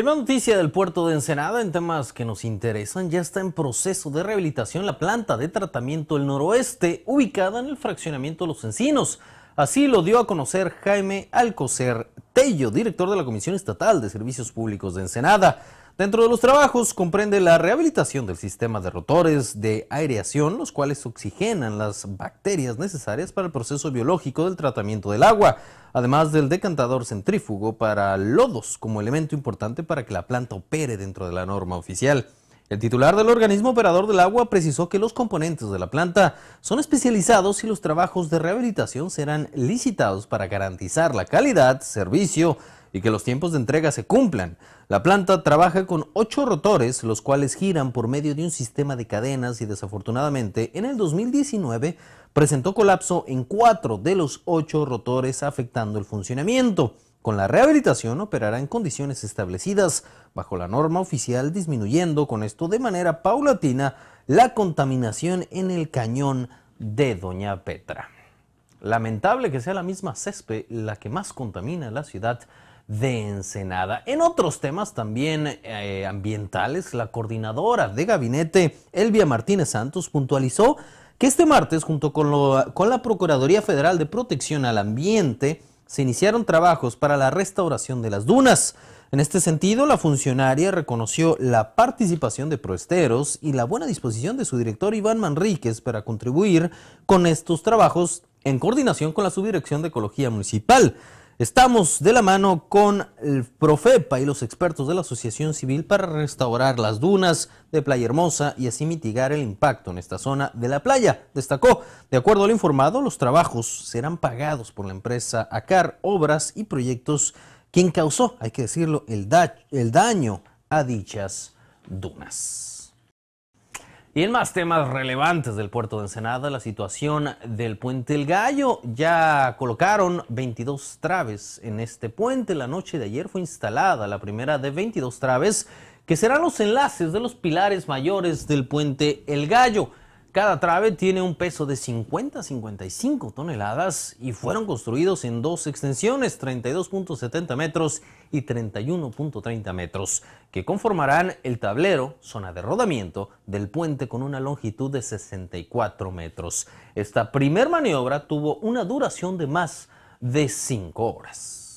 en noticia del puerto de Ensenada, en temas que nos interesan, ya está en proceso de rehabilitación la planta de tratamiento del noroeste, ubicada en el fraccionamiento de los encinos. Así lo dio a conocer Jaime Alcocer Tello, director de la Comisión Estatal de Servicios Públicos de Ensenada. Dentro de los trabajos comprende la rehabilitación del sistema de rotores de aireación, los cuales oxigenan las bacterias necesarias para el proceso biológico del tratamiento del agua, además del decantador centrífugo para lodos como elemento importante para que la planta opere dentro de la norma oficial. El titular del organismo operador del agua precisó que los componentes de la planta son especializados y los trabajos de rehabilitación serán licitados para garantizar la calidad, servicio, y que los tiempos de entrega se cumplan. La planta trabaja con ocho rotores, los cuales giran por medio de un sistema de cadenas y desafortunadamente en el 2019 presentó colapso en cuatro de los ocho rotores afectando el funcionamiento. Con la rehabilitación operará en condiciones establecidas bajo la norma oficial, disminuyendo con esto de manera paulatina la contaminación en el cañón de Doña Petra. Lamentable que sea la misma césped la que más contamina la ciudad de Ensenada. En otros temas también eh, ambientales, la coordinadora de gabinete, Elvia Martínez Santos, puntualizó que este martes, junto con, con la Procuraduría Federal de Protección al Ambiente, se iniciaron trabajos para la restauración de las dunas. En este sentido, la funcionaria reconoció la participación de proesteros y la buena disposición de su director Iván Manríquez para contribuir con estos trabajos en coordinación con la Subdirección de Ecología Municipal. Estamos de la mano con el Profepa y los expertos de la Asociación Civil para restaurar las dunas de Playa Hermosa y así mitigar el impacto en esta zona de la playa. Destacó, de acuerdo al informado, los trabajos serán pagados por la empresa ACAR Obras y Proyectos, quien causó, hay que decirlo, el, el daño a dichas dunas. Y en más temas relevantes del puerto de Ensenada, la situación del puente El Gallo. Ya colocaron 22 traves en este puente. La noche de ayer fue instalada la primera de 22 traves, que serán los enlaces de los pilares mayores del puente El Gallo. Cada trave tiene un peso de 50 a 55 toneladas y fueron construidos en dos extensiones, 32.70 metros y 31.30 metros, que conformarán el tablero, zona de rodamiento, del puente con una longitud de 64 metros. Esta primer maniobra tuvo una duración de más de 5 horas.